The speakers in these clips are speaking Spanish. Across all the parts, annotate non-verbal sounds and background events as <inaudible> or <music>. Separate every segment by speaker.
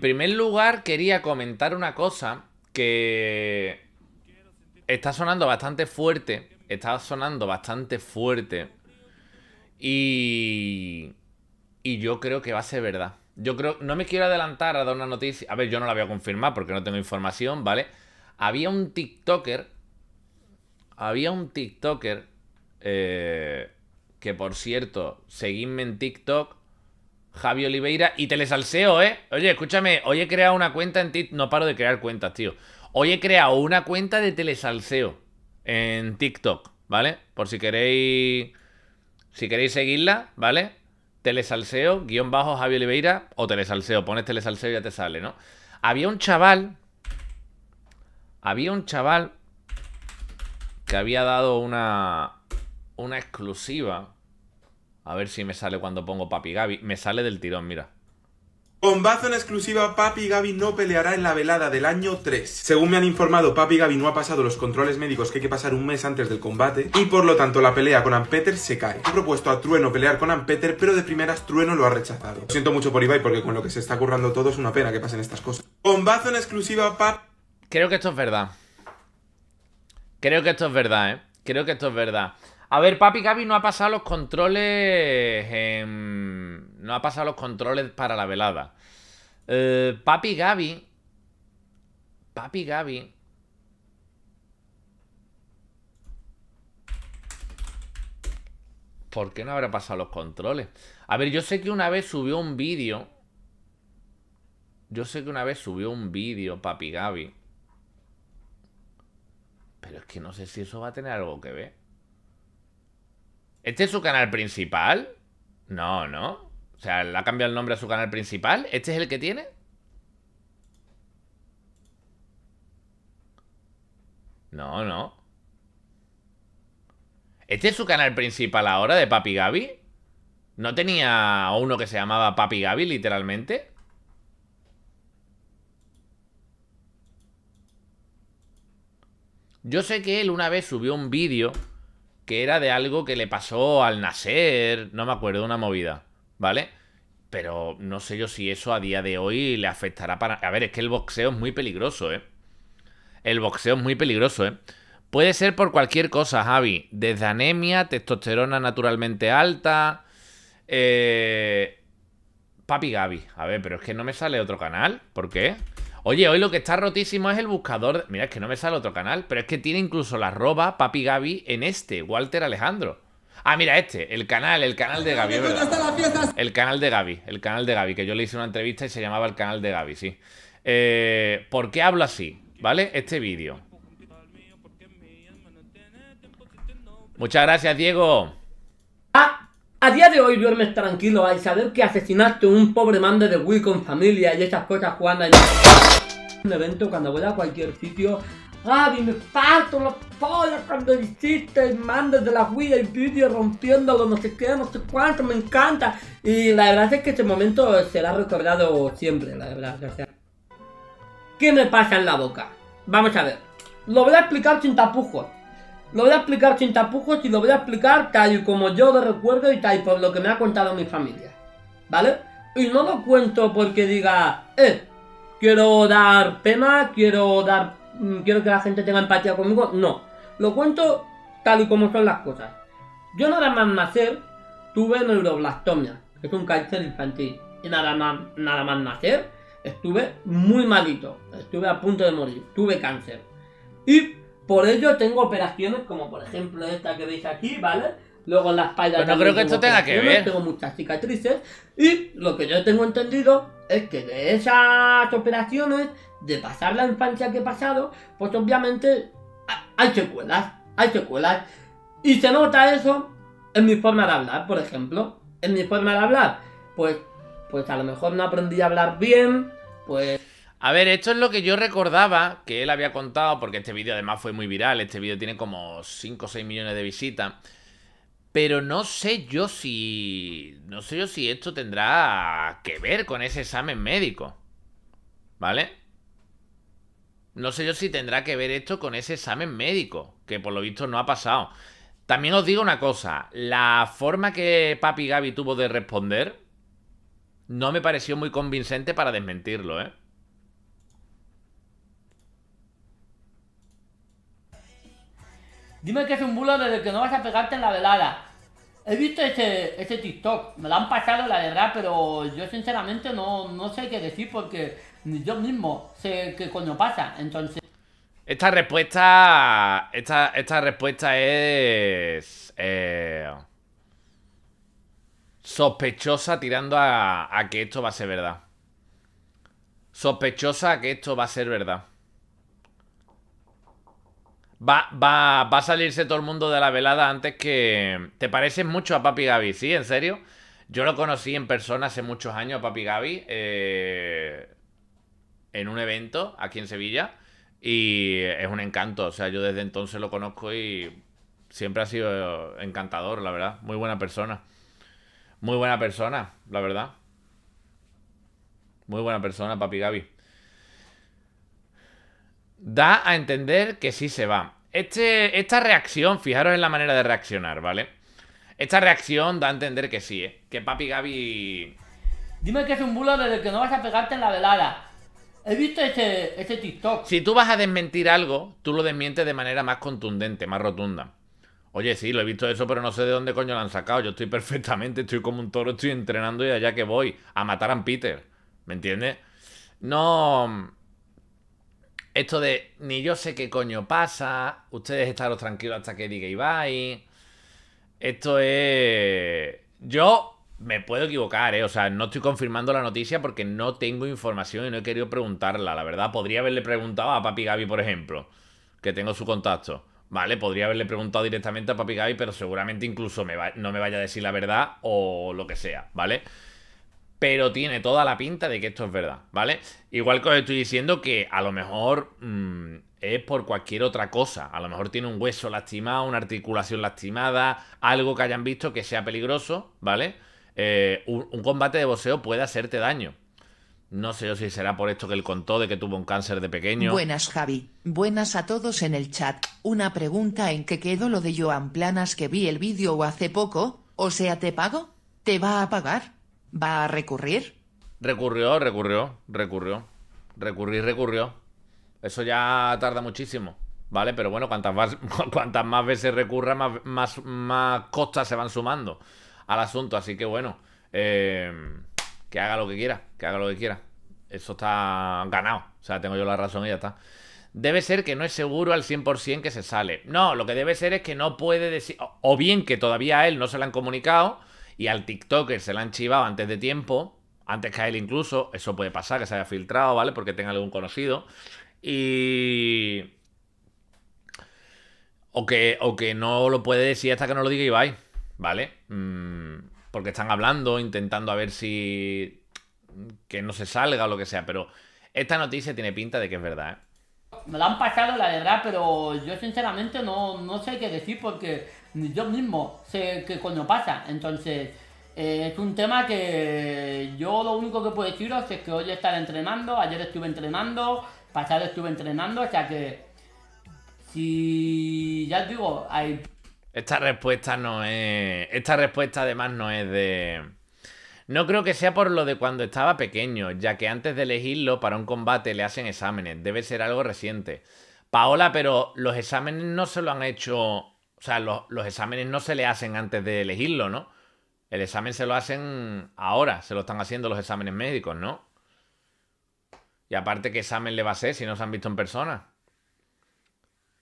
Speaker 1: En primer lugar, quería comentar una cosa que está sonando bastante fuerte. Está sonando bastante fuerte. Y. Y yo creo que va a ser verdad. Yo creo. No me quiero adelantar a dar una noticia. A ver, yo no la voy a confirmar porque no tengo información, ¿vale? Había un TikToker. Había un TikToker. Eh, que por cierto, seguidme en TikTok. Javi Oliveira y Telesalseo, ¿eh? Oye, escúchame, hoy he creado una cuenta en TikTok. No paro de crear cuentas, tío. Hoy he creado una cuenta de Telesalseo en TikTok, ¿vale? Por si queréis. Si queréis seguirla, ¿vale? Telesalseo, guión bajo Javi Oliveira o Telesalseo. Pones Telesalseo y ya te sale, ¿no? Había un chaval. Había un chaval que había dado una. Una exclusiva a ver si me sale cuando pongo Papi Gaby. Me sale del tirón, mira. Bazo en exclusiva, Papi Gaby no peleará en la velada del año 3. Según me han informado, Papi Gaby no ha pasado los controles médicos que hay que pasar un mes antes del combate y por lo tanto la pelea con Ampeter se cae. He propuesto a Trueno pelear con Ampeter, pero de primeras Trueno lo ha rechazado. Lo siento mucho por Ibai porque con lo que se está currando todo es una pena que pasen estas cosas. Bazo en exclusiva, Papi... Creo que esto es verdad. Creo que esto es verdad, ¿eh? Creo que esto es verdad. A ver, Papi Gaby no ha pasado los controles. no ha pasado los controles para la velada. Eh, papi Gaby. Papi Gaby. ¿Por qué no habrá pasado los controles? A ver, yo sé que una vez subió un vídeo. Yo sé que una vez subió un vídeo, Papi Gaby. Pero es que no sé si eso va a tener algo que ver. ¿Este es su canal principal? No, ¿no? O sea, ¿le ha cambiado el nombre a su canal principal? ¿Este es el que tiene? No, no. ¿Este es su canal principal ahora de Papi Gaby? ¿No tenía uno que se llamaba Papi Gaby, literalmente? Yo sé que él una vez subió un vídeo que era de algo que le pasó al nacer, no me acuerdo, una movida, ¿vale? Pero no sé yo si eso a día de hoy le afectará para... A ver, es que el boxeo es muy peligroso, ¿eh? El boxeo es muy peligroso, ¿eh? Puede ser por cualquier cosa, Javi. Desde anemia, testosterona naturalmente alta. Eh... Papi Gaby. A ver, pero es que no me sale otro canal. ¿Por qué? Oye, hoy lo que está rotísimo es el buscador. Mira, es que no me sale otro canal, pero es que tiene incluso la arroba Papi Gaby en este, Walter Alejandro. Ah, mira, este, el canal, el canal de Gaby. El canal de Gaby, el canal de Gaby, que yo le hice una entrevista y se llamaba el canal de Gaby, sí. Eh, ¿Por qué hablo así? ¿Vale? Este vídeo. Muchas gracias, Diego.
Speaker 2: A día de hoy duermes tranquilo al saber que asesinaste a un pobre mando de Wii con familia y esas cosas jugando en un evento cuando voy a cualquier sitio. Gaby, me falta los pollos cuando hiciste el mando de la Wii, el vídeo rompiéndolo, no sé qué, no sé cuánto, me encanta. Y la verdad es que este momento será recordado siempre, la verdad. ¿Qué me pasa en la boca? Vamos a ver. Lo voy a explicar sin tapujos. Lo voy a explicar sin tapujos y lo voy a explicar tal y como yo lo recuerdo y tal y por lo que me ha contado mi familia. ¿Vale? Y no lo cuento porque diga, eh, quiero dar pena, quiero dar. Mm, quiero que la gente tenga empatía conmigo. No. Lo cuento tal y como son las cosas. Yo nada más nacer tuve neuroblastomia, que es un cáncer infantil. Y nada más, nada más nacer estuve muy malito, estuve a punto de morir, tuve cáncer. Y por ello tengo operaciones como por ejemplo esta que veis aquí, ¿vale? Luego en la espalda... Pero no creo que esto tenga que ver. Tengo muchas cicatrices y lo que yo tengo entendido es que de esas operaciones, de pasar la infancia que he pasado, pues obviamente hay secuelas, hay secuelas. Y se nota eso en mi forma de hablar, por ejemplo. En mi forma de hablar, pues, pues a lo mejor no aprendí a hablar bien,
Speaker 1: pues a ver, esto es lo que yo recordaba que él había contado, porque este vídeo además fue muy viral, este vídeo tiene como 5 o 6 millones de visitas. Pero no sé yo si. No sé yo si esto tendrá que ver con ese examen médico. ¿Vale? No sé yo si tendrá que ver esto con ese examen médico, que por lo visto no ha pasado. También os digo una cosa, la forma que Papi Gaby tuvo de responder no me pareció muy convincente para desmentirlo, ¿eh?
Speaker 2: Dime que es un bulo desde que no vas a pegarte en la velada. He visto ese, ese TikTok, me lo han pasado la verdad, pero yo sinceramente no, no sé qué decir porque ni yo mismo sé Que cuando pasa, entonces...
Speaker 1: Esta respuesta... Esta, esta respuesta es... Eh, sospechosa tirando a, a que esto va a ser verdad. Sospechosa que esto va a ser verdad. Va, va, va a salirse todo el mundo de la velada antes que... ¿Te pareces mucho a Papi Gaby? ¿Sí? ¿En serio? Yo lo conocí en persona hace muchos años a Papi Gaby. Eh, en un evento aquí en Sevilla. Y es un encanto. O sea, yo desde entonces lo conozco y siempre ha sido encantador, la verdad. Muy buena persona. Muy buena persona, la verdad. Muy buena persona, papi Gaby da a entender que sí se va. Este, esta reacción, fijaros en la manera de reaccionar, ¿vale? Esta reacción da a entender que sí, ¿eh? Que papi Gaby...
Speaker 2: Dime que es un bulo desde que no vas a pegarte en la velada. He visto ese, ese TikTok.
Speaker 1: Si tú vas a desmentir algo, tú lo desmientes de manera más contundente, más rotunda. Oye, sí, lo he visto eso, pero no sé de dónde coño lo han sacado. Yo estoy <laughs> perfectamente, estoy como un toro, estoy entrenando y allá que voy, a matar a Peter. ¿Me entiendes? No. Esto de ni yo sé qué coño pasa, ustedes estaros tranquilos hasta que diga Ibai. Esto es. Yo me puedo equivocar, ¿eh? O sea, no estoy confirmando la noticia porque no tengo información y no he querido preguntarla. La verdad, podría haberle preguntado a Papi Gaby, por ejemplo, que tengo su contacto. Vale, podría haberle preguntado directamente a Papi Gaby, pero seguramente incluso me va... no me vaya a decir la verdad o lo que sea, ¿vale? vale pero tiene toda la pinta de que esto es verdad, ¿vale? Igual que os estoy diciendo que a lo mejor mm, es por cualquier otra cosa, a lo mejor tiene un hueso lastimado, una articulación lastimada, algo que hayan visto que sea peligroso, ¿vale? Eh, un, combate de boxeo puede hacerte daño. No sé si será por esto que él contó de que tuvo un cáncer de pequeño. Buenas,
Speaker 3: Javi. Buenas a todos en el chat. Una pregunta en que quedó lo de Joan Planas que vi el vídeo hace poco. O sea, ¿te pago? ¿Te va a pagar? ¿Va a recurrir?
Speaker 1: Recurrió, recurrió, recurrió. Recurrí, recurrió. Eso ya tarda muchísimo, ¿vale? Pero bueno, cuantas más, <laughs> cuantas más veces recurra, más, más, costas se van sumando al asunto. Así que bueno, eh, que haga lo que quiera, que haga lo que quiera. Eso está ganado. O sea, tengo yo la razón y ya está. Debe ser que no es seguro al 100% que se sale. No, lo que debe ser es que no puede decir... O bien que todavía a él no se le han comunicado y al TikToker se la han chivado antes de tiempo, antes que a él incluso, eso puede pasar, que se haya filtrado, ¿vale? Porque tenga algún conocido. Y... O que, o que no lo puede decir hasta que no lo diga Ibai, ¿vale? Mm, porque están hablando, intentando a ver si... que no se salga o lo que sea, pero esta noticia tiene pinta de que es verdad, ¿eh?
Speaker 2: Me la han pasado, la verdad, pero yo sinceramente no, sé qué decir porque yo mismo sé que cuando pasa. Entonces, eh, es un tema que yo lo único que puedo deciros es que hoy estaré entrenando, ayer estuve entrenando, pasado estuve entrenando, o sea que si ya os digo, hay...
Speaker 1: Esta respuesta no es... Esta respuesta además no es de... No creo que sea por lo de cuando estaba pequeño, ya que antes de elegirlo para un combate le hacen exámenes, debe ser algo reciente. Paola, pero los exámenes no se lo han hecho, o sea, los, exámenes no se le hacen antes de elegirlo, ¿no? El examen se lo hacen ahora, se lo están haciendo los exámenes médicos, ¿no? Y aparte, ¿qué examen le va a hacer si no se han visto en persona?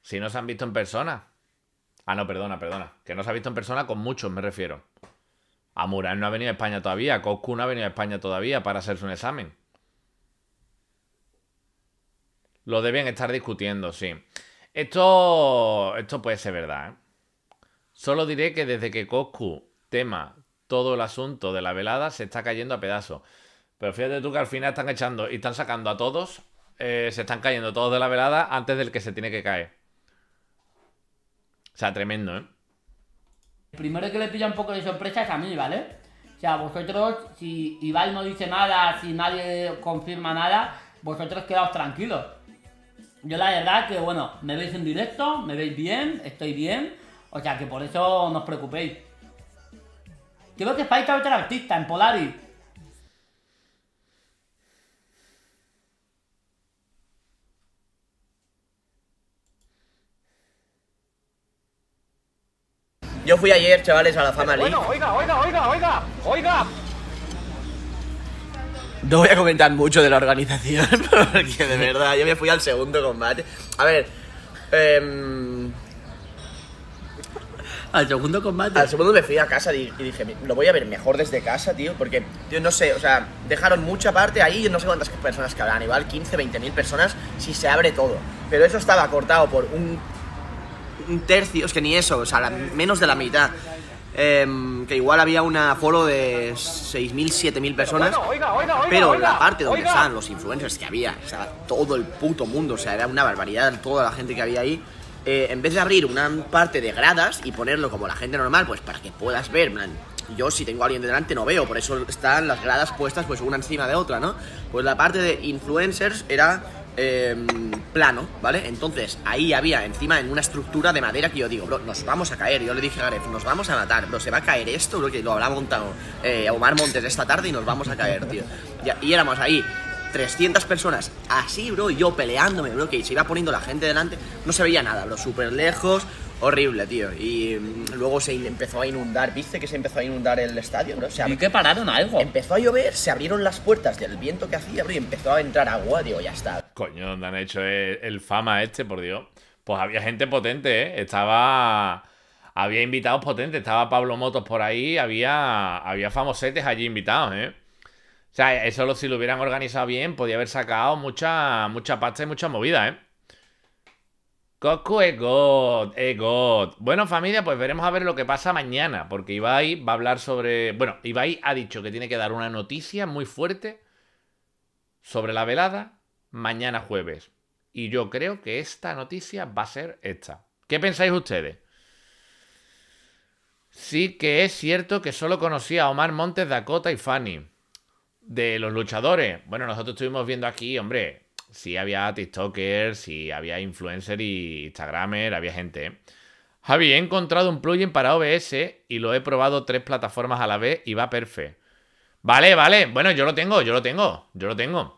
Speaker 1: Si no se han visto en persona. Ah, no, perdona, perdona. Que no se ha visto en persona con muchos, me refiero. Amurán no ha venido a España todavía. Coscu no ha venido a España todavía para hacerse un examen. Lo deben estar discutiendo, sí. Esto, esto puede ser verdad. ¿eh? Solo diré que desde que Coscu tema todo el asunto de la velada se está cayendo a pedazos. Pero fíjate tú que al final están echando y están sacando a todos. Eh, se están cayendo todos de la velada antes del que se tiene que caer. O sea, tremendo, ¿eh?
Speaker 2: El primero que le pilla un poco de sorpresa es a mí, ¿vale? O sea, vosotros, si Ibai no dice nada, si nadie confirma nada, vosotros quedaos tranquilos. Yo la verdad que, bueno, me veis en directo, me veis bien, estoy bien. O sea, que por eso no os preocupéis. Creo que falta otra artista en Polaris.
Speaker 3: fui ayer, chavales, a la fama oiga, oiga,
Speaker 2: oiga, oiga, oiga.
Speaker 3: No voy a comentar mucho de la organización, <laughs> porque de verdad, yo me fui al segundo combate. A ver, em, al segundo combate. Al segundo me fui a casa y, dije, lo voy a ver mejor desde casa, tío, porque, tío, no sé, o sea, dejaron mucha parte ahí, yo no sé cuántas personas cabrán, igual 15, 20 mil personas si se abre todo. Pero eso estaba cortado por un un tercio, es que ni eso, o sea, menos de la mitad. Em, que igual había un foro de 6.000, 7.000 personas,
Speaker 1: pero, la parte donde estaban los
Speaker 3: influencers que había, o sea, todo el puto mundo, o sea, era una barbaridad toda la gente que había ahí. Eh, en vez de abrir una parte de gradas y ponerlo como la gente normal, pues para que puedas ver, man, yo si tengo a alguien delante no veo, por eso están las gradas puestas pues una encima de otra, ¿no? Pues la parte de influencers era Em, plano, ¿vale? Entonces ahí había encima en una estructura de madera que yo digo, bro, nos vamos a caer. Yo le dije a Gareth, nos vamos a matar, bro, se va a caer esto, bro, que lo habrá montado eh, Omar Montes esta tarde y nos vamos a caer, tío. Y, éramos ahí 300 personas así, bro, yo peleándome, bro, que se iba poniendo la gente delante, no se veía nada, bro, súper lejos, Horrible, tío. Y mm, luego se empezó a inundar. ¿Viste que se empezó a inundar el estadio, no O sea, ¿Y que pararon algo? Empezó a llover, se abrieron las puertas del viento que hacía, y empezó a entrar agua.
Speaker 1: Digo, ya está. Coño, donde han hecho el, fama este, por Dios. Pues había gente potente, ¿eh? Estaba había invitados potentes. Estaba Pablo Motos por ahí, había, había famosetes allí invitados, ¿eh? O sea, eso si lo hubieran organizado bien, podía haber sacado mucha, mucha pasta y mucha movida, ¿eh? COSCO es God, es God. Bueno, familia, pues veremos a ver lo que pasa mañana, porque Ibai va a hablar sobre. Bueno, Ibai ha dicho que tiene que dar una noticia muy fuerte sobre la velada mañana jueves. Y yo creo que esta noticia va a ser esta. ¿Qué pensáis ustedes? Sí que es cierto que solo conocía a Omar Montes, Dakota y Fanny. De los luchadores. Bueno, nosotros estuvimos viendo aquí, hombre, si había TikTokers, si había influencer y Instagramer, había gente. ¿eh? Javi, he encontrado un plugin para OBS y lo he probado tres plataformas a la vez y va perfecto. Vale, vale. Bueno, yo lo tengo, yo lo tengo, yo lo tengo.